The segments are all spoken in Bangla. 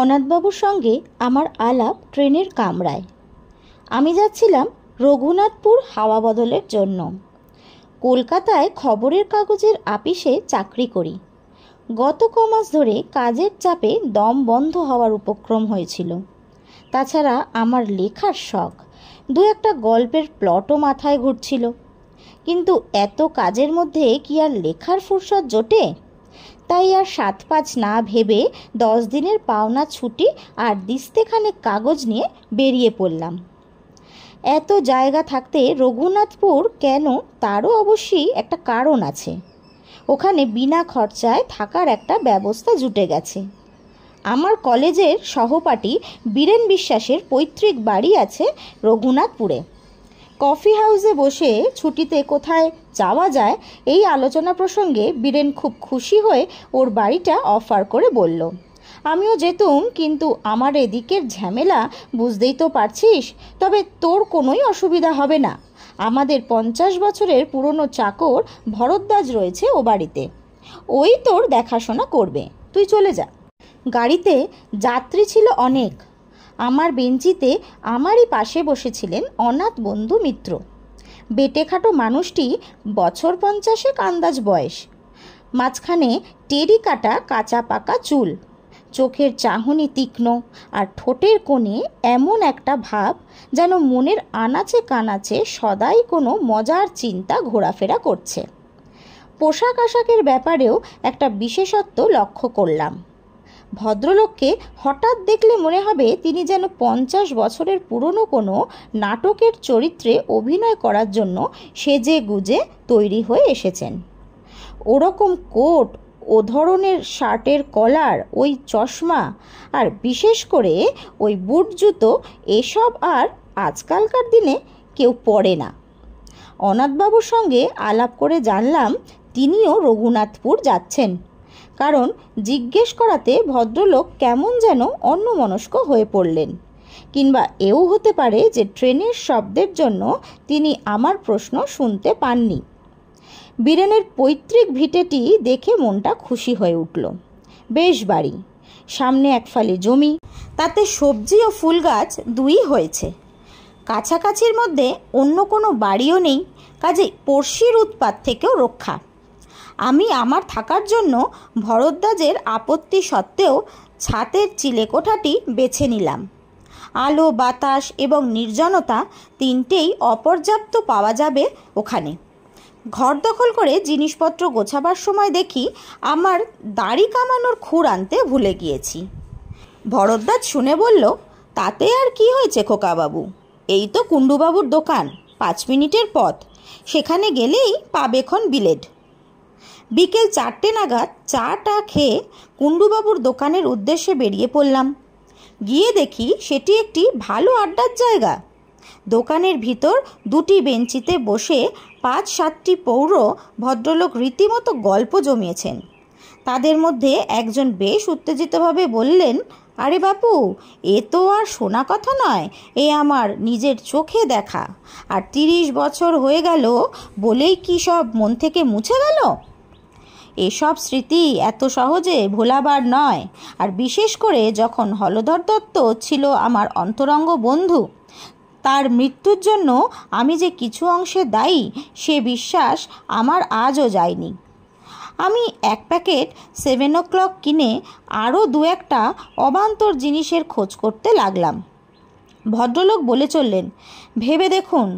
অনাথবাবুর সঙ্গে আমার আলাপ ট্রেনের কামরায় আমি যাচ্ছিলাম রঘুনাথপুর হাওয়া বদলের জন্য কলকাতায় খবরের কাগজের আপিসে চাকরি করি গত কমাস ধরে কাজের চাপে দম বন্ধ হওয়ার উপক্রম হয়েছিল তাছাড়া আমার লেখার শখ দু একটা গল্পের প্লটও মাথায় ঘুরছিল কিন্তু এত কাজের মধ্যে কি আর লেখার ফুরসত জোটে তাই আর সাত পাঁচ না ভেবে দশ দিনের পাওনা ছুটি আর দিস্তেখানেক কাগজ নিয়ে বেরিয়ে পড়লাম এত জায়গা থাকতে রঘুনাথপুর কেন তারও অবশ্যই একটা কারণ আছে ওখানে বিনা খরচায় থাকার একটা ব্যবস্থা জুটে গেছে আমার কলেজের সহপাঠী বীরেন বিশ্বাসের পৈতৃক বাড়ি আছে রঘুনাথপুরে কফি হাউসে বসে ছুটিতে কোথায় যাওয়া যায় এই আলোচনা প্রসঙ্গে বীরেন খুব খুশি হয়ে ওর বাড়িটা অফার করে বলল আমিও যেতুম কিন্তু আমার এদিকের ঝামেলা বুঝতেই তো পারছিস তবে তোর কোনোই অসুবিধা হবে না আমাদের পঞ্চাশ বছরের পুরনো চাকর ভরদ্বাজ রয়েছে ও বাড়িতে ওই তোর দেখাশোনা করবে তুই চলে যা গাড়িতে যাত্রী ছিল অনেক আমার বেঞ্চিতে আমারই পাশে বসেছিলেন অনাথ বন্ধু মিত্র বেটেখাটো মানুষটি বছর পঞ্চাশে কান্দাজ বয়স মাঝখানে টেরি কাটা কাঁচা পাকা চুল চোখের চাহনি তীক্ষ্ণ আর ঠোঁটের কোণে এমন একটা ভাব যেন মনের আনাচে কানাচে সদাই কোনো মজার চিন্তা ঘোরাফেরা করছে পোশাক আশাকের ব্যাপারেও একটা বিশেষত্ব লক্ষ্য করলাম ভদ্রলোককে হঠাৎ দেখলে মনে হবে তিনি যেন পঞ্চাশ বছরের পুরনো কোনো নাটকের চরিত্রে অভিনয় করার জন্য সেজে গুজে তৈরি হয়ে এসেছেন ওরকম কোট ও ধরনের শার্টের কলার ওই চশমা আর বিশেষ করে ওই বুট জুতো এসব আর আজকালকার দিনে কেউ পড়ে না অনাথবাবুর সঙ্গে আলাপ করে জানলাম তিনিও রঘুনাথপুর যাচ্ছেন কারণ জিজ্ঞেস করাতে ভদ্রলোক কেমন যেন অন্যমনস্ক হয়ে পড়লেন কিংবা এও হতে পারে যে ট্রেনের শব্দের জন্য তিনি আমার প্রশ্ন শুনতে পাননি বীরেনের পৈতৃক ভিটেটি দেখে মনটা খুশি হয়ে উঠল বেশ বাড়ি সামনে এক ফালে জমি তাতে সবজি ও ফুল গাছ দুই হয়েছে কাছাকাছির মধ্যে অন্য কোনো বাড়িও নেই কাজে পড়শির উৎপাত থেকেও রক্ষা আমি আমার থাকার জন্য ভরদ্বাজের আপত্তি সত্ত্বেও ছাতের চিলে কোঠাটি বেছে নিলাম আলো বাতাস এবং নির্জনতা তিনটেই অপর্যাপ্ত পাওয়া যাবে ওখানে ঘর দখল করে জিনিসপত্র গোছাবার সময় দেখি আমার দাড়ি কামানোর খুর আনতে ভুলে গিয়েছি ভরদ্বাজ শুনে বলল তাতে আর কি হয়েছে খোকাবাবু এই তো কুণ্ডুবাবুর দোকান পাঁচ মিনিটের পথ সেখানে গেলেই পাবেখন বিলেড বিকেল চারটে নাগাদ চা টা খেয়ে কুণ্ডুবাবুর দোকানের উদ্দেশ্যে বেরিয়ে পড়লাম গিয়ে দেখি সেটি একটি ভালো আড্ডার জায়গা দোকানের ভিতর দুটি বেঞ্চিতে বসে পাঁচ সাতটি পৌর ভদ্রলোক রীতিমতো গল্প জমিয়েছেন তাদের মধ্যে একজন বেশ উত্তেজিতভাবে বললেন আরে বাপু এ তো আর শোনা কথা নয় এ আমার নিজের চোখে দেখা আর তিরিশ বছর হয়ে গেল বলেই কি সব মন থেকে মুছে গেল এসব স্মৃতি এত সহজে ভোলাবার নয় আর বিশেষ করে যখন হলধর দত্ত ছিল আমার অন্তরঙ্গ বন্ধু তার মৃত্যুর জন্য আমি যে কিছু অংশে দায়ী সে বিশ্বাস আমার আজও যায়নি আমি এক প্যাকেট সেভেন ও ক্লক কিনে আরও দু একটা অবান্তর জিনিসের খোঁজ করতে লাগলাম ভদ্রলোক বলে চললেন ভেবে দেখুন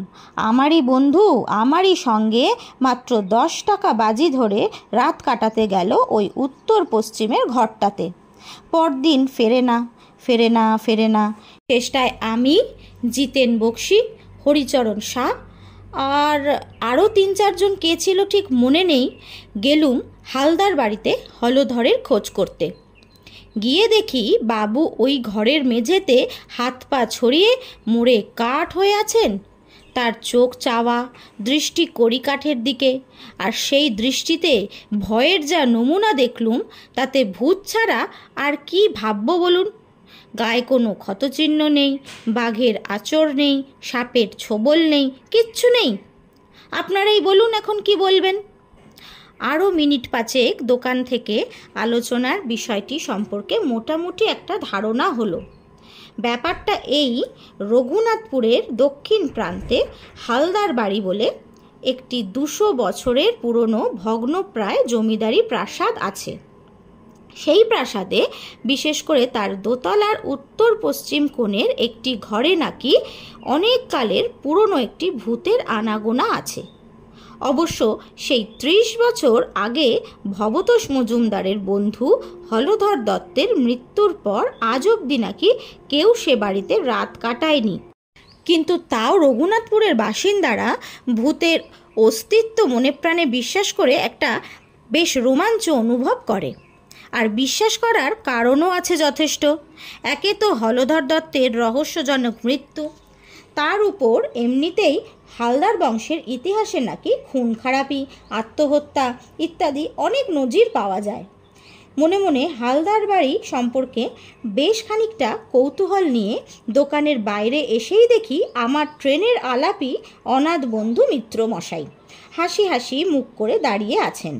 আমারই বন্ধু আমারই সঙ্গে মাত্র দশ টাকা বাজি ধরে রাত কাটাতে গেল ওই উত্তর পশ্চিমের ঘরটাতে পরদিন ফেরে না ফেরে না ফেরে না শেষটায় আমি জিতেন বক্সি হরিচরণ শাহ আর আরও তিন চারজন কে ছিল ঠিক মনে নেই গেলুম হালদার বাড়িতে হলধরের খোঁজ করতে গিয়ে দেখি বাবু ওই ঘরের মেঝেতে হাত পা ছড়িয়ে মুড়ে কাঠ হয়ে আছেন তার চোখ চাওয়া দৃষ্টি কড়িকাঠের দিকে আর সেই দৃষ্টিতে ভয়ের যা নমুনা দেখলুম তাতে ভূত ছাড়া আর কি ভাববো বলুন গায়ে কোনো ক্ষতচিহ্ন নেই বাঘের আচর নেই সাপের ছোবল নেই কিচ্ছু নেই আপনারাই বলুন এখন কি বলবেন আরও মিনিট পাঁচেক দোকান থেকে আলোচনার বিষয়টি সম্পর্কে মোটামুটি একটা ধারণা হলো ব্যাপারটা এই রঘুনাথপুরের দক্ষিণ প্রান্তে হালদার বাড়ি বলে একটি দুশো বছরের পুরনো ভগ্নপ্রায় জমিদারি প্রাসাদ আছে সেই প্রাসাদে বিশেষ করে তার দোতলার উত্তর পশ্চিম কোণের একটি ঘরে নাকি অনেককালের পুরনো একটি ভূতের আনাগোনা আছে অবশ্য সেই ত্রিশ বছর আগে ভবতোষ মজুমদারের বন্ধু হলধর দত্তের মৃত্যুর পর আজ অবধি নাকি কেউ সে বাড়িতে রাত কাটায়নি কিন্তু তাও রঘুনাথপুরের বাসিন্দারা ভূতের অস্তিত্ব মনে প্রাণে বিশ্বাস করে একটা বেশ রোমাঞ্চ অনুভব করে আর বিশ্বাস করার কারণও আছে যথেষ্ট একে তো হলধর দত্তের রহস্যজনক মৃত্যু তার উপর এমনিতেই হালদার বংশের ইতিহাসে নাকি খুন খারাপি আত্মহত্যা ইত্যাদি অনেক নজির পাওয়া যায় মনে মনে হালদার বাড়ি সম্পর্কে বেশ খানিকটা কৌতূহল নিয়ে দোকানের বাইরে এসেই দেখি আমার ট্রেনের আলাপি অনাথ বন্ধু মিত্র মশাই হাসি হাসি মুখ করে দাঁড়িয়ে আছেন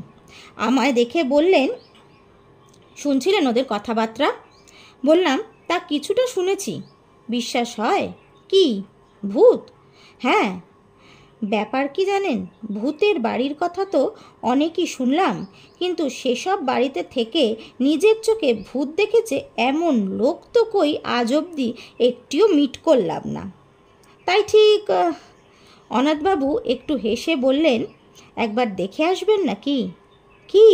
আমায় দেখে বললেন শুনছিলেন ওদের কথাবার্তা বললাম তা কিছুটা শুনেছি বিশ্বাস হয় কি ভূত হ্যাঁ ব্যাপার কি জানেন ভূতের বাড়ির কথা তো অনেকই শুনলাম কিন্তু সেসব বাড়িতে থেকে নিজের চোখে ভূত দেখেছে এমন লোক তো কই আজ অবধি একটিও মিট করলাম না তাই ঠিক অনাথবাবু একটু হেসে বললেন একবার দেখে আসবেন নাকি কি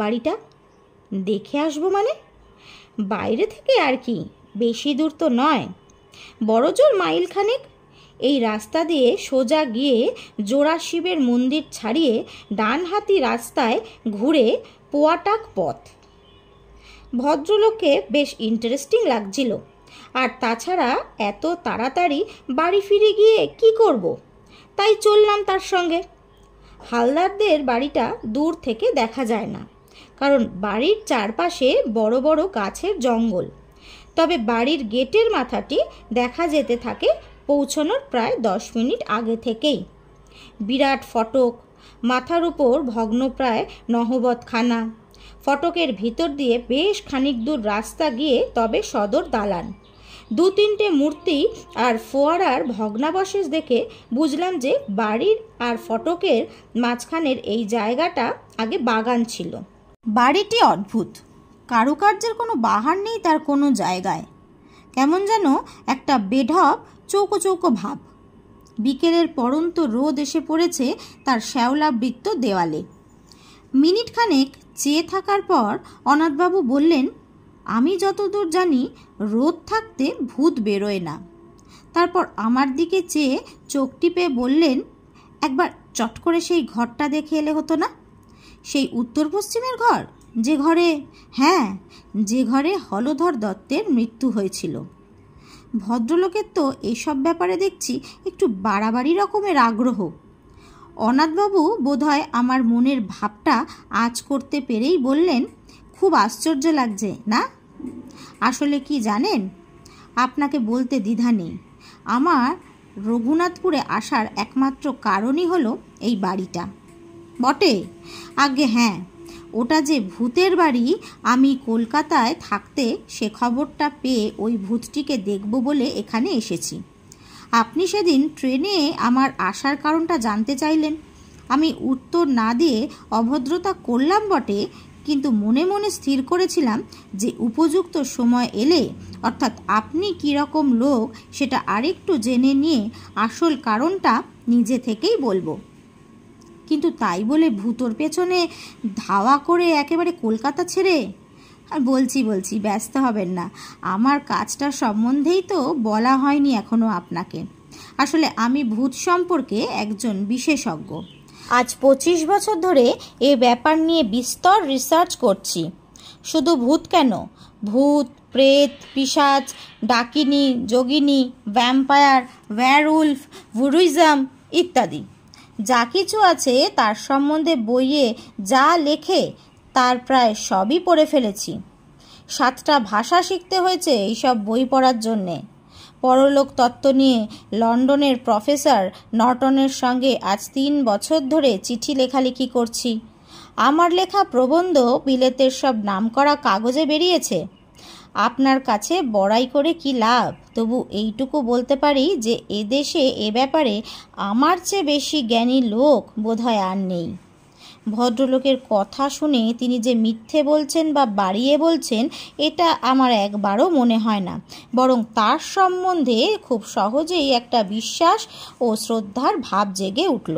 বাড়িটা দেখে আসবো মানে বাইরে থেকে আর কি বেশি দূর তো নয় বড়জোর মাইলখানেক এই রাস্তা দিয়ে সোজা গিয়ে জোড়া শিবের মন্দির ছাড়িয়ে ডানহাতি রাস্তায় ঘুরে পোয়াটাক পথ ভদ্রলোককে বেশ ইন্টারেস্টিং লাগছিল আর তাছাড়া এত তাড়াতাড়ি বাড়ি ফিরে গিয়ে কি করব। তাই চললাম তার সঙ্গে হালদারদের বাড়িটা দূর থেকে দেখা যায় না কারণ বাড়ির চারপাশে বড় বড় গাছের জঙ্গল তবে বাড়ির গেটের মাথাটি দেখা যেতে থাকে পৌঁছানোর প্রায় দশ মিনিট আগে থেকেই বিরাট ফটক মাথার উপর ভগ্নপ্রায় নহবতখানা ফটকের ভিতর দিয়ে বেশ খানিক দূর রাস্তা গিয়ে তবে সদর দালান দু তিনটে মূর্তি আর ফোয়ারার ভগ্নাবশেষ দেখে বুঝলাম যে বাড়ির আর ফটকের মাঝখানের এই জায়গাটা আগে বাগান ছিল বাড়িটি অদ্ভুত কারুকার্যের কোনো বাহার নেই তার কোনো জায়গায় কেমন যেন একটা বেঢপ চৌকো চৌকো ভাব বিকেলের পরন্ত রোদ এসে পড়েছে তার শ্যাওলাবৃত্ত দেওয়ালে মিনিটখানেক চেয়ে থাকার পর অনাথবাবু বললেন আমি যতদূর জানি রোদ থাকতে ভূত বেরোয় না তারপর আমার দিকে চেয়ে চোখ টিপে বললেন একবার চট করে সেই ঘরটা দেখে এলে হতো না সেই উত্তর পশ্চিমের ঘর যে ঘরে হ্যাঁ যে ঘরে হলধর দত্তের মৃত্যু হয়েছিল ভদ্রলোকের তো এইসব ব্যাপারে দেখছি একটু বাড়াবাড়ি রকমের আগ্রহ অনাথবাবু বোধহয় আমার মনের ভাবটা আজ করতে পেরেই বললেন খুব আশ্চর্য লাগছে না আসলে কি জানেন আপনাকে বলতে দ্বিধা নেই আমার রঘুনাথপুরে আসার একমাত্র কারণই হলো এই বাড়িটা বটে আগে হ্যাঁ ওটা যে ভূতের বাড়ি আমি কলকাতায় থাকতে সে খবরটা পেয়ে ওই ভূতটিকে দেখব বলে এখানে এসেছি আপনি সেদিন ট্রেনে আমার আসার কারণটা জানতে চাইলেন আমি উত্তর না দিয়ে অভদ্রতা করলাম বটে কিন্তু মনে মনে স্থির করেছিলাম যে উপযুক্ত সময় এলে অর্থাৎ আপনি কীরকম লোক সেটা আরেকটু জেনে নিয়ে আসল কারণটা নিজে থেকেই বলবো কিন্তু তাই বলে ভূতোর পেছনে ধাওয়া করে একেবারে কলকাতা ছেড়ে আর বলছি বলছি ব্যস্ত হবেন না আমার কাজটা সম্বন্ধেই তো বলা হয়নি এখনও আপনাকে আসলে আমি ভূত সম্পর্কে একজন বিশেষজ্ঞ আজ পঁচিশ বছর ধরে এ ব্যাপার নিয়ে বিস্তর রিসার্চ করছি শুধু ভূত কেন ভূত প্রেত পিসাচ ডাকিনি যোগিনী ভ্যাম্পায়ার ভ্যারউলফ ভুরুইজম ইত্যাদি যা কিছু আছে তার সম্বন্ধে বইয়ে যা লেখে তার প্রায় সবই পড়ে ফেলেছি সাতটা ভাষা শিখতে হয়েছে এইসব বই পড়ার জন্যে পরলোক তত্ত্ব নিয়ে লন্ডনের প্রফেসর নর্টনের সঙ্গে আজ তিন বছর ধরে চিঠি লেখালেখি করছি আমার লেখা প্রবন্ধ বিলেতের সব নামকরা কাগজে বেরিয়েছে আপনার কাছে বড়াই করে কি লাভ তবু এইটুকু বলতে পারি যে এদেশে এ ব্যাপারে আমার চেয়ে বেশি জ্ঞানী লোক বোধহয় আর নেই ভদ্রলোকের কথা শুনে তিনি যে মিথ্যে বলছেন বা বাড়িয়ে বলছেন এটা আমার একবারও মনে হয় না বরং তার সম্বন্ধে খুব সহজেই একটা বিশ্বাস ও শ্রদ্ধার ভাব জেগে উঠল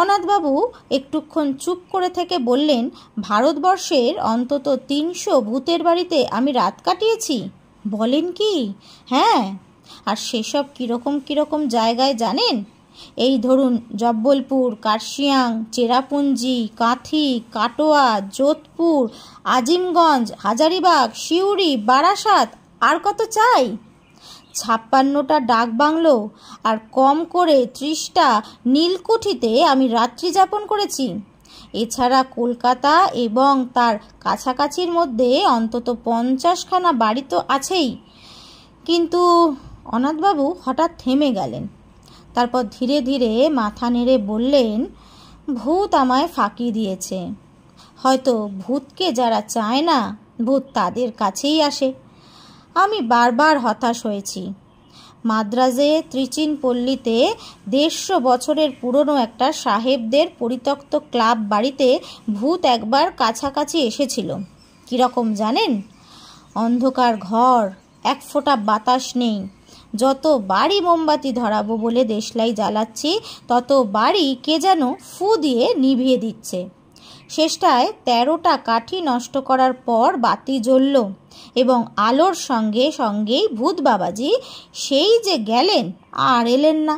অনাথবাবু একটুক্ষণ চুপ করে থেকে বললেন ভারতবর্ষের অন্তত তিনশো ভূতের বাড়িতে আমি রাত কাটিয়েছি বলেন কি হ্যাঁ আর সেসব কীরকম কীরকম জায়গায় জানেন এই ধরুন জব্বলপুর কার্শিয়াং চেরাপুঞ্জি কাঁথি কাটোয়া যোধপুর আজিমগঞ্জ হাজারিবাগ সিউড়ি বারাসাত আর কত চাই ছাপ্পান্নটা ডাক বাংলো আর কম করে ত্রিশটা নীলকুঠিতে আমি রাত্রি যাপন করেছি এছাড়া কলকাতা এবং তার কাছাকাছির মধ্যে অন্তত পঞ্চাশখানা বাড়ি তো আছেই কিন্তু অনাথবাবু হঠাৎ থেমে গেলেন তারপর ধীরে ধীরে মাথা নেড়ে বললেন ভূত আমায় ফাঁকি দিয়েছে হয়তো ভূতকে যারা চায় না ভূত তাদের কাছেই আসে আমি বারবার হতাশ হয়েছি মাদ্রাজে ত্রিচিন পল্লীতে দেড়শো বছরের পুরনো একটা সাহেবদের পরিত্যক্ত ক্লাব বাড়িতে ভূত একবার কাছাকাছি এসেছিল কীরকম জানেন অন্ধকার ঘর এক ফোঁটা বাতাস নেই যত বাড়ি মোমবাতি ধরাবো বলে দেশলাই জ্বালাচ্ছি তত বাড়ি কে যেন ফু দিয়ে নিভিয়ে দিচ্ছে শেষটায় তেরোটা কাঠি নষ্ট করার পর বাতি জ্বলল এবং আলোর সঙ্গে সঙ্গেই ভূত বাবাজি সেই যে গেলেন আর এলেন না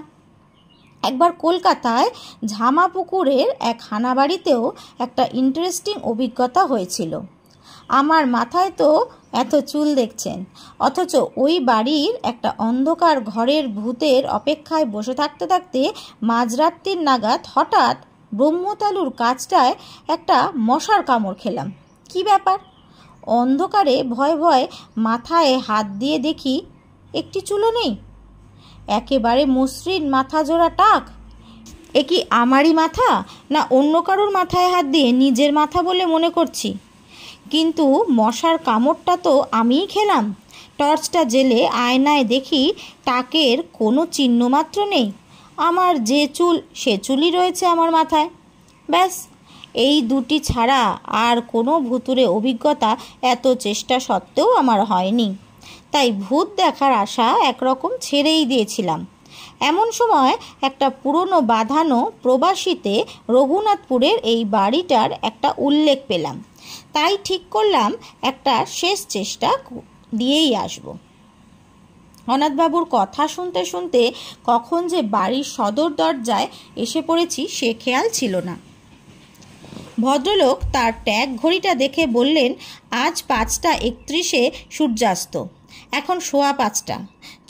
একবার কলকাতায় ঝামাপুকুরের এক হানাবাড়িতেও একটা ইন্টারেস্টিং অভিজ্ঞতা হয়েছিল আমার মাথায় তো এত চুল দেখছেন অথচ ওই বাড়ির একটা অন্ধকার ঘরের ভূতের অপেক্ষায় বসে থাকতে থাকতে মাঝরাত্রির নাগাদ হঠাৎ ব্রহ্মতালুর কাজটায় একটা মশার কামড় খেলাম কি ব্যাপার অন্ধকারে ভয় ভয় মাথায় হাত দিয়ে দেখি একটি চুলো নেই একেবারে মসৃণ মাথা জোড়া টাক এ কি আমারই মাথা না অন্য কারোর মাথায় হাত দিয়ে নিজের মাথা বলে মনে করছি কিন্তু মশার কামড়টা তো আমিই খেলাম টর্চটা জেলে আয়নায় দেখি টাকের কোনো চিহ্নমাত্র নেই আমার যে চুল সে চুলই রয়েছে আমার মাথায় ব্যাস এই দুটি ছাড়া আর কোনো ভুতুরে অভিজ্ঞতা এত চেষ্টা সত্ত্বেও আমার হয়নি তাই ভূত দেখার আশা একরকম ছেড়েই দিয়েছিলাম এমন সময় একটা পুরনো বাঁধানো প্রবাসীতে রঘুনাথপুরের এই বাড়িটার একটা উল্লেখ পেলাম তাই ঠিক করলাম একটা শেষ চেষ্টা দিয়েই আসবো অনাথবাবুর কথা শুনতে শুনতে কখন যে বাড়ির সদর দরজায় এসে পড়েছি সে খেয়াল ছিল না ভদ্রলোক তার ট্যাগ ঘড়িটা দেখে বললেন আজ পাঁচটা একত্রিশে সূর্যাস্ত এখন সোয়া পাঁচটা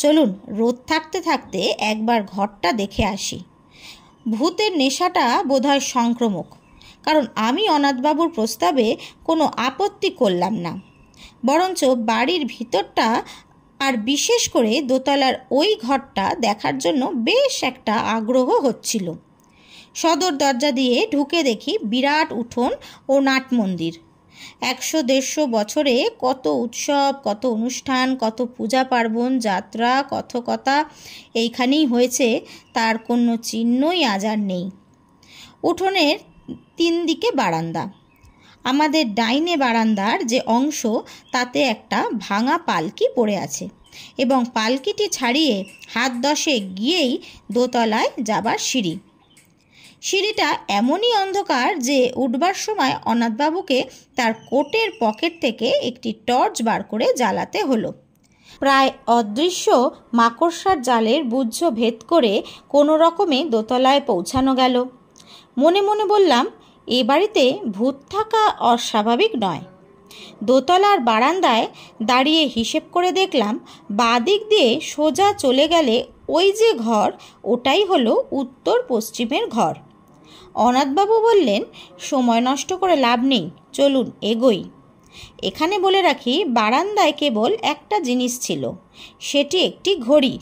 চলুন রোদ থাকতে থাকতে একবার ঘরটা দেখে আসি ভূতের নেশাটা বোধহয় সংক্রমক কারণ আমি অনাথবাবুর প্রস্তাবে কোনো আপত্তি করলাম না বরঞ্চ বাড়ির ভিতরটা আর বিশেষ করে দোতলার ওই ঘরটা দেখার জন্য বেশ একটা আগ্রহ হচ্ছিল সদর দরজা দিয়ে ঢুকে দেখি বিরাট উঠোন ও নাট মন্দির একশো দেড়শো বছরে কত উৎসব কত অনুষ্ঠান কত পূজা পার্বণ যাত্রা কত কথা এইখানেই হয়েছে তার কোনো চিহ্নই আজ আর নেই উঠোনের তিন দিকে বারান্দা আমাদের ডাইনে বারান্দার যে অংশ তাতে একটা ভাঙা পালকি পড়ে আছে এবং পালকিটি ছাড়িয়ে হাত দশে গিয়েই দোতলায় যাবার সিঁড়ি সিঁড়িটা এমনই অন্ধকার যে উঠবার সময় অনাথবাবুকে তার কোটের পকেট থেকে একটি টর্চ বার করে জ্বালাতে হলো প্রায় অদৃশ্য মাকড়সার জালের বুঝ্য ভেদ করে কোনো রকমে দোতলায় পৌঁছানো গেল মনে মনে বললাম এ বাড়িতে ভূত থাকা অস্বাভাবিক নয় দোতলার বারান্দায় দাঁড়িয়ে হিসেব করে দেখলাম বাদিক দিয়ে সোজা চলে গেলে ওই যে ঘর ওটাই হলো উত্তর পশ্চিমের ঘর অনাথবাবু বললেন সময় নষ্ট করে লাভ নেই চলুন এগোই এখানে বলে রাখি বারান্দায় কেবল একটা জিনিস ছিল সেটি একটি ঘড়ি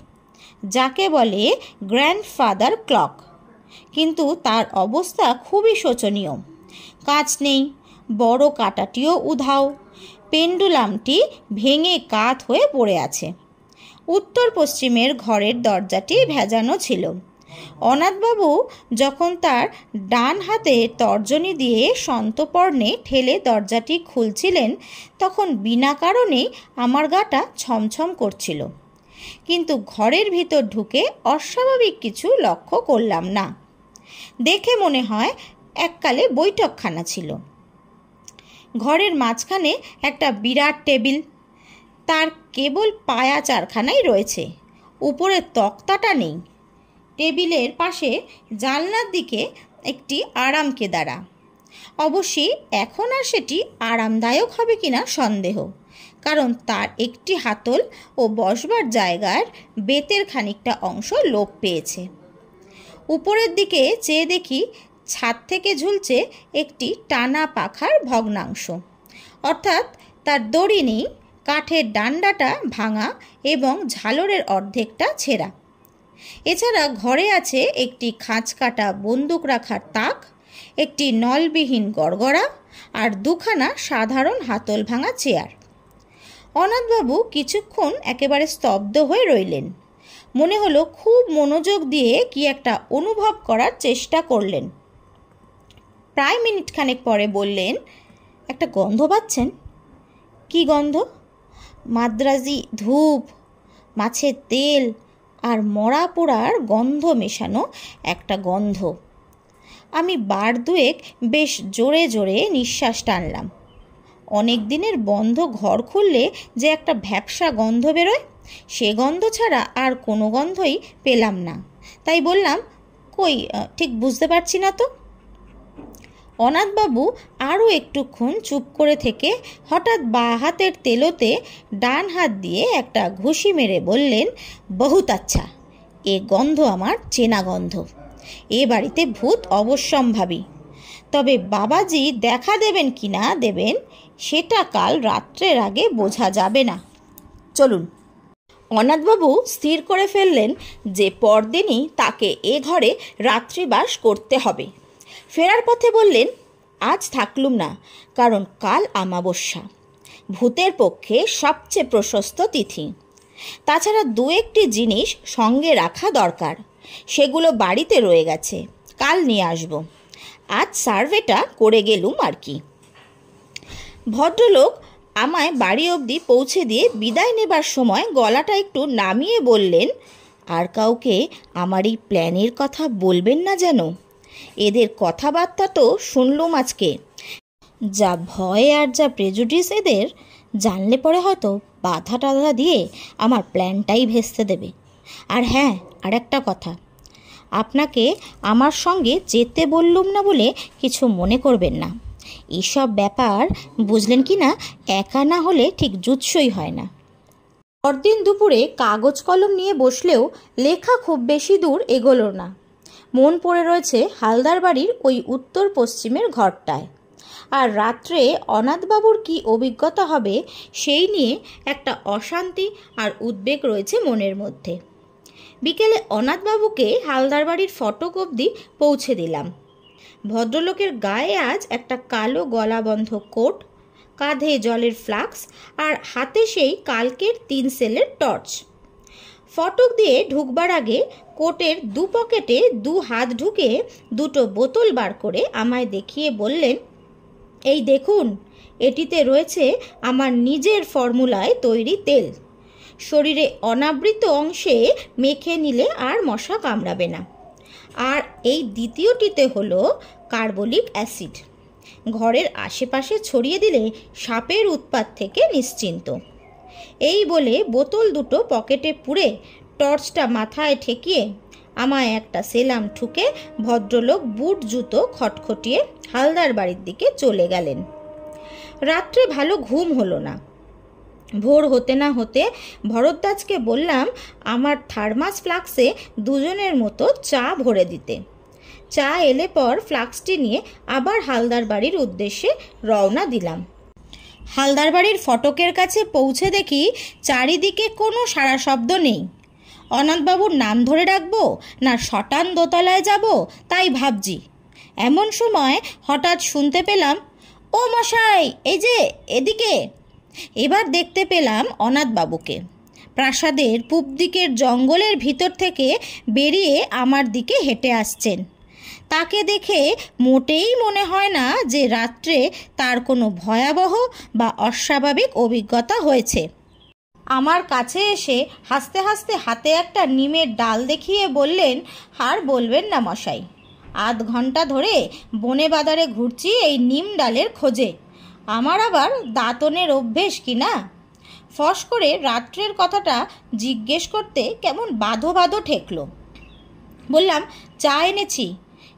যাকে বলে গ্র্যান্ডফাদার ক্লক কিন্তু তার অবস্থা খুবই শোচনীয় কাজ নেই বড় কাটাটিও উধাও পেন্ডুলামটি ভেঙে কাত হয়ে পড়ে আছে উত্তর পশ্চিমের ঘরের দরজাটি ভেজানো ছিল অনাথবাবু যখন তার ডান হাতে তর্জনী দিয়ে সন্তপর্ণে ঠেলে দরজাটি খুলছিলেন তখন বিনা কারণে আমার গাটা ছমছম করছিল কিন্তু ঘরের ভিতর ঢুকে অস্বাভাবিক কিছু লক্ষ্য করলাম না দেখে মনে হয় এককালে বৈঠকখানা ছিল ঘরের মাঝখানে একটা বিরাট টেবিল তার কেবল পায়া চারখানাই রয়েছে উপরের তক্তাটা নেই টেবিলের পাশে জানলার দিকে একটি আরাম কেদারা অবশ্যই এখন আর সেটি আরামদায়ক হবে কিনা সন্দেহ কারণ তার একটি হাতল ও বসবার জায়গার বেতের খানিকটা অংশ লোপ পেয়েছে উপরের দিকে চেয়ে দেখি ছাদ থেকে ঝুলছে একটি টানা পাখার ভগ্নাংশ অর্থাৎ তার দড়ি নেই কাঠের ডান্ডাটা ভাঙা এবং ঝালরের অর্ধেকটা ছেঁড়া এছাড়া ঘরে আছে একটি খাঁচ কাটা বন্দুক রাখার তাক একটি নলবিহীন গড়গড়া আর দুখানা সাধারণ হাতল ভাঙা চেয়ার অনাথবাবু কিছুক্ষণ একেবারে স্তব্ধ হয়ে রইলেন মনে হলো খুব মনোযোগ দিয়ে কি একটা অনুভব করার চেষ্টা করলেন প্রায় মিনিট খানেক পরে বললেন একটা গন্ধ পাচ্ছেন কি গন্ধ মাদ্রাজি ধূপ মাছের তেল আর মরা পোড়ার গন্ধ মেশানো একটা গন্ধ আমি বার দুয়েক বেশ জোরে জোরে নিঃশ্বাস টানলাম অনেক দিনের বন্ধ ঘর খুললে যে একটা ভ্যাবসা গন্ধ বেরোয় সে গন্ধ ছাড়া আর কোনো গন্ধই পেলাম না তাই বললাম কই ঠিক বুঝতে পারছি না তো অনাথবাবু আরও একটুক্ষণ চুপ করে থেকে হঠাৎ বা হাতের তেলোতে ডান হাত দিয়ে একটা ঘুষি মেরে বললেন বহুত আচ্ছা এ গন্ধ আমার চেনা গন্ধ এ বাড়িতে ভূত অবশ্যম্ভাবী তবে বাবাজি দেখা দেবেন কি না দেবেন সেটা কাল রাত্রের আগে বোঝা যাবে না চলুন অনাথবাবু স্থির করে ফেললেন যে পরদিনই তাকে এ ঘরে রাত্রিবাস করতে হবে ফেরার পথে বললেন আজ থাকলুম না কারণ কাল আমাবস্যা ভূতের পক্ষে সবচেয়ে প্রশস্ত তিথি তাছাড়া দু একটি জিনিস সঙ্গে রাখা দরকার সেগুলো বাড়িতে রয়ে গেছে কাল নিয়ে আসব আজ সার্ভেটা করে গেলুম আর কি ভদ্রলোক আমায় বাড়ি অবধি পৌঁছে দিয়ে বিদায় নেবার সময় গলাটা একটু নামিয়ে বললেন আর কাউকে আমার এই প্ল্যানের কথা বলবেন না যেন এদের কথাবার্তা তো শুনলুম আজকে যা ভয় আর যা প্রেজুডিস এদের জানলে পরে হয়তো বাধা টাধা দিয়ে আমার প্ল্যানটাই ভেস্তে দেবে আর হ্যাঁ আর একটা কথা আপনাকে আমার সঙ্গে যেতে বললুম না বলে কিছু মনে করবেন না এসব ব্যাপার বুঝলেন কি না একা না হলে ঠিক জুৎসই হয় না পরদিন দুপুরে কাগজ কলম নিয়ে বসলেও লেখা খুব বেশি দূর এগোলো না মন পড়ে রয়েছে হালদার বাড়ির ওই উত্তর পশ্চিমের ঘরটায় আর রাত্রে অনাথবাবুর কি অভিজ্ঞতা হবে সেই নিয়ে একটা অশান্তি আর উদ্বেগ রয়েছে মনের মধ্যে বিকেলে অনাথবাবুকে হালদার বাড়ির ফটক অবধি পৌঁছে দিলাম ভদ্রলোকের গায়ে আজ একটা কালো গলাবন্ধ কোট কাঁধে জলের ফ্লাক্স আর হাতে সেই কালকের তিন সেলের টর্চ ফটক দিয়ে ঢুকবার আগে কোটের দু পকেটে দু হাত ঢুকে দুটো বোতল বার করে আমায় দেখিয়ে বললেন এই দেখুন এটিতে রয়েছে আমার নিজের ফর্মুলায় তৈরি তেল শরীরে অনাবৃত অংশে মেখে নিলে আর মশা কামড়াবে না আর এই দ্বিতীয়টিতে হলো কার্বলিক অ্যাসিড ঘরের আশেপাশে ছড়িয়ে দিলে সাপের উৎপাত থেকে নিশ্চিন্ত এই বলে বোতল দুটো পকেটে পুড়ে টর্চটা মাথায় ঠেকিয়ে আমায় একটা সেলাম ঠুকে ভদ্রলোক বুট জুতো খটখটিয়ে হালদার বাড়ির দিকে চলে গেলেন রাত্রে ভালো ঘুম হলো না ভোর হতে না হতে ভরদ্বাজকে বললাম আমার থার্মাস ফ্লাক্সে দুজনের মতো চা ভরে দিতে চা এলে পর ফ্লাক্সটি নিয়ে আবার হালদার বাড়ির উদ্দেশ্যে রওনা দিলাম হালদার বাড়ির ফটকের কাছে পৌঁছে দেখি চারিদিকে কোনো সারা শব্দ নেই অনাথবাবুর নাম ধরে ডাকবো না শটান দোতলায় যাব তাই ভাবছি এমন সময় হঠাৎ শুনতে পেলাম ও মশাই এই যে এদিকে এবার দেখতে পেলাম অনাথবাবুকে প্রাসাদের পূব দিকের জঙ্গলের ভিতর থেকে বেরিয়ে আমার দিকে হেঁটে আসছেন তাকে দেখে মোটেই মনে হয় না যে রাত্রে তার কোনো ভয়াবহ বা অস্বাভাবিক অভিজ্ঞতা হয়েছে আমার কাছে এসে হাসতে হাসতে হাতে একটা নিমের ডাল দেখিয়ে বললেন আর বলবেন না মশাই আধ ঘন্টা ধরে বনে বাজারে ঘুরছি এই নিম ডালের খোঁজে আমার আবার দাঁতনের অভ্যেস কি না ফস করে রাত্রের কথাটা জিজ্ঞেস করতে কেমন বাঁধো বাঁধো ঠেকল বললাম চা এনেছি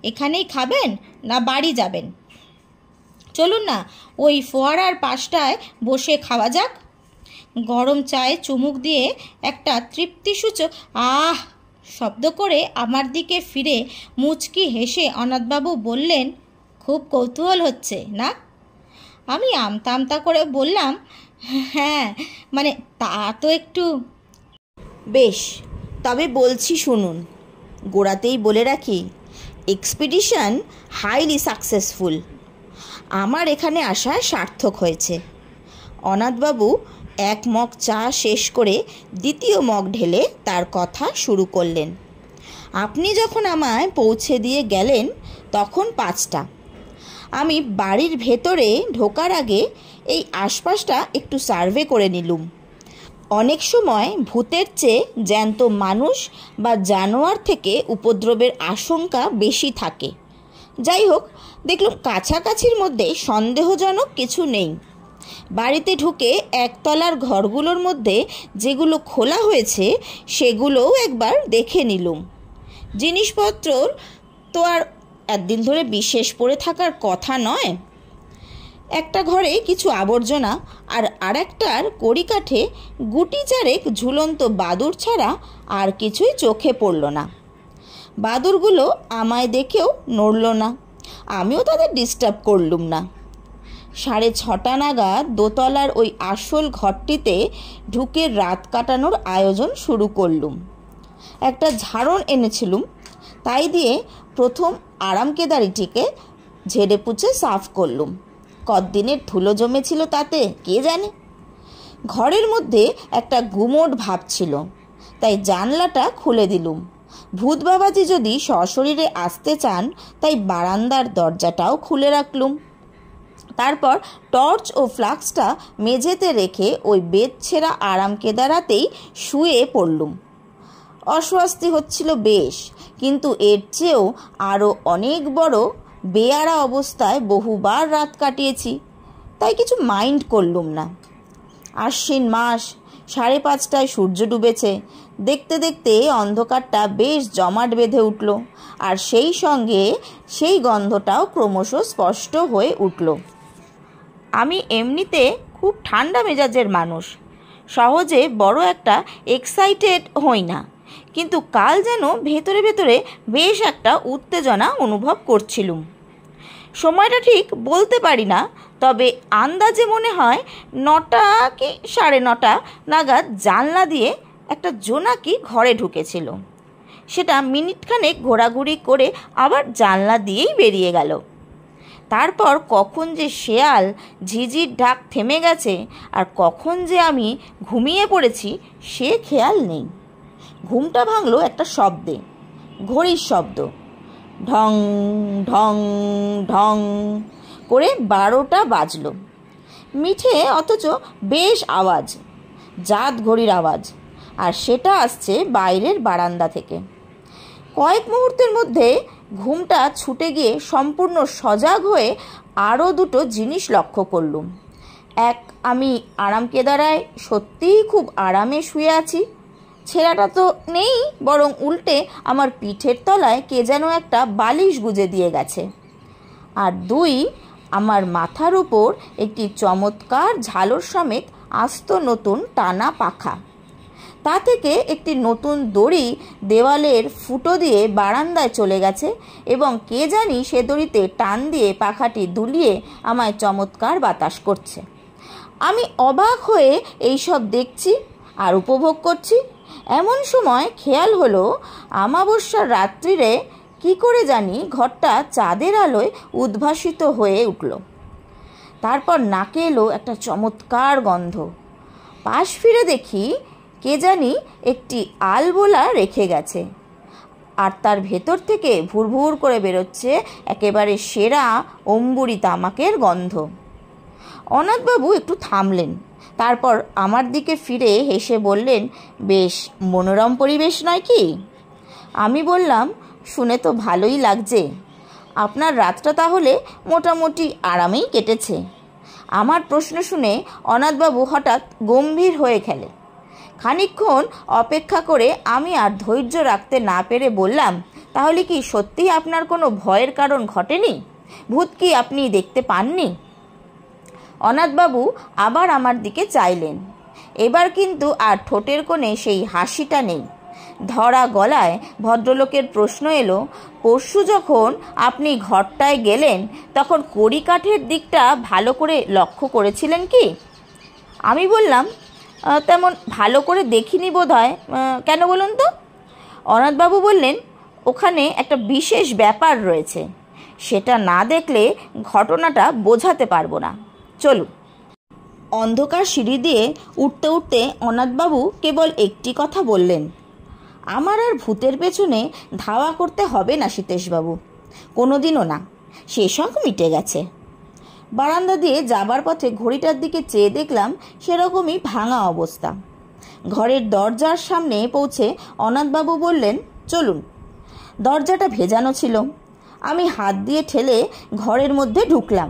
এখানেই খাবেন না বাড়ি যাবেন চলুন না ওই ফোয়ারার পাশটায় বসে খাওয়া যাক গরম চায়ে চুমুক দিয়ে একটা তৃপ্তিসূচক আহ শব্দ করে আমার দিকে ফিরে মুচকি হেসে অনাথবাবু বললেন খুব কৌতূহল হচ্ছে না আমি আমতা আমতা করে বললাম হ্যাঁ মানে তা তো একটু বেশ তবে বলছি শুনুন গোড়াতেই বলে রাখি এক্সপিডিশন হাইলি সাকসেসফুল আমার এখানে আসা সার্থক হয়েছে অনাথবাবু এক মগ চা শেষ করে দ্বিতীয় মগ ঢেলে তার কথা শুরু করলেন আপনি যখন আমায় পৌঁছে দিয়ে গেলেন তখন পাঁচটা আমি বাড়ির ভেতরে ঢোকার আগে এই আশপাশটা একটু সার্ভে করে নিলুম অনেক সময় ভূতের চেয়ে জ্যান্ত মানুষ বা জানোয়ার থেকে উপদ্রবের আশঙ্কা বেশি থাকে যাই হোক দেখলাম কাছাকাছির মধ্যে সন্দেহজনক কিছু নেই বাড়িতে ঢুকে একতলার ঘরগুলোর মধ্যে যেগুলো খোলা হয়েছে সেগুলোও একবার দেখে নিলুম জিনিসপত্র তো আর একদিন ধরে বিশেষ পড়ে থাকার কথা নয় একটা ঘরে কিছু আবর্জনা আর আর একটার কড়িকাঠে গুটি চারেক ঝুলন্ত বাদুর ছাড়া আর কিছুই চোখে পড়ল না বাদুরগুলো আমায় দেখেও নড়ল না আমিও তাদের ডিস্টার্ব করলুম না সাড়ে ছটা নাগাদ দোতলার ওই আসল ঘরটিতে ঢুকে রাত কাটানোর আয়োজন শুরু করলুম একটা ঝাড়ন এনেছিলুম তাই দিয়ে প্রথম আরাম কেদারিটিকে ঝেড়ে পুচে সাফ করলুম কদ্দিনের ধুলো জমেছিল তাতে কে জানে ঘরের মধ্যে একটা গুমোট ভাব ছিল তাই জানলাটা খুলে দিলুম ভূত বাবাজি যদি সশরীরে আসতে চান তাই বারান্দার দরজাটাও খুলে রাখলুম তারপর টর্চ ও ফ্লাক্সটা মেঝেতে রেখে ওই বেদ ছেঁড়া আরাম কেদারাতেই শুয়ে পড়লুম অস্বস্তি হচ্ছিল বেশ কিন্তু এর চেয়েও আরও অনেক বড় বেয়ারা অবস্থায় বহুবার রাত কাটিয়েছি তাই কিছু মাইন্ড করলুম না আশ্বিন মাস সাড়ে পাঁচটায় সূর্য ডুবেছে দেখতে দেখতে অন্ধকারটা বেশ জমাট বেঁধে উঠল আর সেই সঙ্গে সেই গন্ধটাও ক্রমশ স্পষ্ট হয়ে উঠল আমি এমনিতে খুব ঠান্ডা মেজাজের মানুষ সহজে বড় একটা এক্সাইটেড হই না কিন্তু কাল যেন ভেতরে ভেতরে বেশ একটা উত্তেজনা অনুভব করছিলুম সময়টা ঠিক বলতে পারি না তবে আন্দাজে মনে হয় নটা কি সাড়ে নটা নাগাদ জানলা দিয়ে একটা জোনাকি ঘরে ঢুকেছিল সেটা মিনিটখানেক ঘোরাঘুরি করে আবার জানলা দিয়েই বেরিয়ে গেল তারপর কখন যে শেয়াল ঝিঝির ডাক থেমে গেছে আর কখন যে আমি ঘুমিয়ে পড়েছি সে খেয়াল নেই ঘুমটা ভাঙল একটা শব্দে ঘড়ির শব্দ ঢং ঢং ঢং করে বারোটা বাজল মিঠে অথচ বেশ আওয়াজ জাত ঘড়ির আওয়াজ আর সেটা আসছে বাইরের বারান্দা থেকে কয়েক মুহূর্তের মধ্যে ঘুমটা ছুটে গিয়ে সম্পূর্ণ সজাগ হয়ে আরও দুটো জিনিস লক্ষ্য করলুম এক আমি আরাম কেদারায় সত্যিই খুব আরামে শুয়ে আছি ছেঁড়াটা তো নেই বরং উল্টে আমার পিঠের তলায় কে যেন একটা বালিশ গুজে দিয়ে গেছে আর দুই আমার মাথার উপর একটি চমৎকার ঝালর সমেত আস্ত নতুন টানা পাখা তা থেকে একটি নতুন দড়ি দেওয়ালের ফুটো দিয়ে বারান্দায় চলে গেছে এবং কে জানি সে দড়িতে টান দিয়ে পাখাটি দুলিয়ে আমায় চমৎকার বাতাস করছে আমি অবাক হয়ে এইসব দেখছি আর উপভোগ করছি এমন সময় খেয়াল হলো আমাবস্যার রাত্রিরে কি করে জানি ঘরটা চাঁদের আলোয় উদ্ভাসিত হয়ে উঠল তারপর নাকে এলো একটা চমৎকার গন্ধ পাশ ফিরে দেখি কে জানি একটি আলবোলা রেখে গেছে আর তার ভেতর থেকে ভুরভুর করে বেরোচ্ছে একেবারে সেরা অম্বুরি তামাকের গন্ধ অনাথবাবু একটু থামলেন তারপর আমার দিকে ফিরে হেসে বললেন বেশ মনোরম পরিবেশ নয় কি আমি বললাম শুনে তো ভালোই লাগছে আপনার রাতটা তাহলে মোটামুটি আরামেই কেটেছে আমার প্রশ্ন শুনে অনাথবাবু হঠাৎ গম্ভীর হয়ে খেলে খানিক্ষণ অপেক্ষা করে আমি আর ধৈর্য রাখতে না পেরে বললাম তাহলে কি সত্যিই আপনার কোনো ভয়ের কারণ ঘটেনি ভূত কি আপনি দেখতে পাননি অনাথবাবু আবার আমার দিকে চাইলেন এবার কিন্তু আর ঠোঁটের কোণে সেই হাসিটা নেই ধরা গলায় ভদ্রলোকের প্রশ্ন এলো পরশু যখন আপনি ঘরটায় গেলেন তখন কড়িকাঠের দিকটা ভালো করে লক্ষ্য করেছিলেন কি আমি বললাম তেমন ভালো করে দেখিনি বোধ হয় কেন বলুন তো অনাথবাবু বললেন ওখানে একটা বিশেষ ব্যাপার রয়েছে সেটা না দেখলে ঘটনাটা বোঝাতে পারবো না চলুন অন্ধকার সিঁড়ি দিয়ে উঠতে উঠতে অনাথবাবু কেবল একটি কথা বললেন আমার আর ভূতের পেছনে ধাওয়া করতে হবে না সীতেশবাবু কোনো দিনও না সে সব মিটে গেছে বারান্দা দিয়ে যাবার পথে ঘড়িটার দিকে চেয়ে দেখলাম সেরকমই ভাঙা অবস্থা ঘরের দরজার সামনে পৌঁছে অনাথবাবু বললেন চলুন দরজাটা ভেজানো ছিল আমি হাত দিয়ে ঠেলে ঘরের মধ্যে ঢুকলাম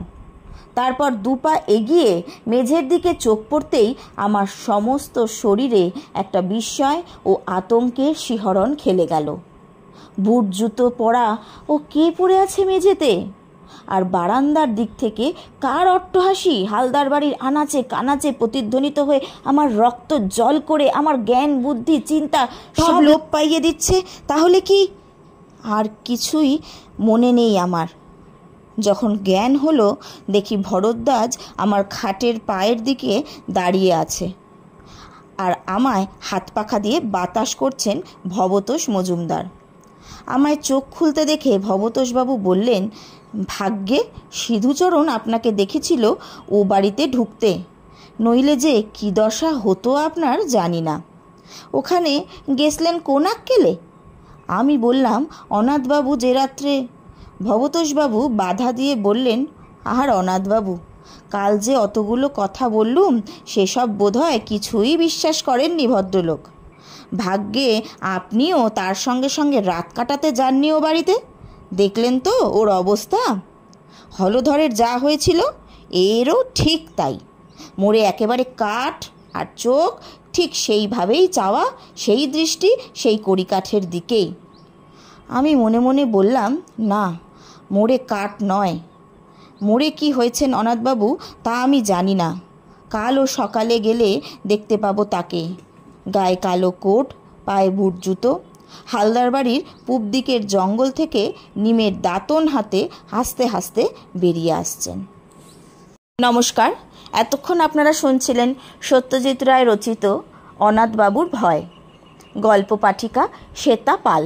তারপর দুপা এগিয়ে মেঝের দিকে চোখ পড়তেই আমার সমস্ত শরীরে একটা বিস্ময় ও আতঙ্কের শিহরণ খেলে গেল বুট জুতো পরা ও কে পড়ে আছে মেঝেতে আর বারান্দার দিক থেকে কার অট্টহাসি হালদার বাড়ির আনাচে কানাচে প্রতিধ্বনিত হয়ে আমার রক্ত জল করে আমার জ্ঞান বুদ্ধি চিন্তা সব লোপ পাইয়ে দিচ্ছে তাহলে কি আর কিছুই মনে নেই আমার যখন জ্ঞান হলো দেখি ভরদ্বাজ আমার খাটের পায়ের দিকে দাঁড়িয়ে আছে আর আমায় হাত পাখা দিয়ে বাতাস করছেন ভবতোষ মজুমদার আমায় চোখ খুলতে দেখে ভবতোষবাবু বললেন ভাগ্যে সিধুচরণ আপনাকে দেখেছিল ও বাড়িতে ঢুকতে নইলে যে কী দশা হতো আপনার জানি না ওখানে গেছলেন কোনাক কেলে আমি বললাম অনাথবাবু যে রাত্রে ভবতোষবাবু বাধা দিয়ে বললেন আর অনাথবাবু কাল যে অতগুলো কথা বললুম সেসব বোধ হয় কিছুই বিশ্বাস করেননি ভদ্রলোক ভাগ্যে আপনিও তার সঙ্গে সঙ্গে রাত কাটাতে যাননি ও বাড়িতে দেখলেন তো ওর অবস্থা হলধরের যা হয়েছিল এরও ঠিক তাই মোড়ে একেবারে কাঠ আর চোখ ঠিক সেইভাবেই চাওয়া সেই দৃষ্টি সেই কড়িকাঠের দিকেই আমি মনে মনে বললাম না মোড়ে কাঠ নয় মোড়ে কি হয়েছেন অনাথবাবু তা আমি জানি না কাল ও সকালে গেলে দেখতে পাবো তাকে গায়ে কালো কোট পায়ে বুট জুতো হালদার বাড়ির পূব দিকের জঙ্গল থেকে নিমের দাঁতন হাতে হাসতে হাসতে বেরিয়ে আসছেন নমস্কার এতক্ষণ আপনারা শুনছিলেন সত্যজিৎ রায় রচিত অনাথবাবুর ভয় গল্প পাঠিকা শ্বেতা পাল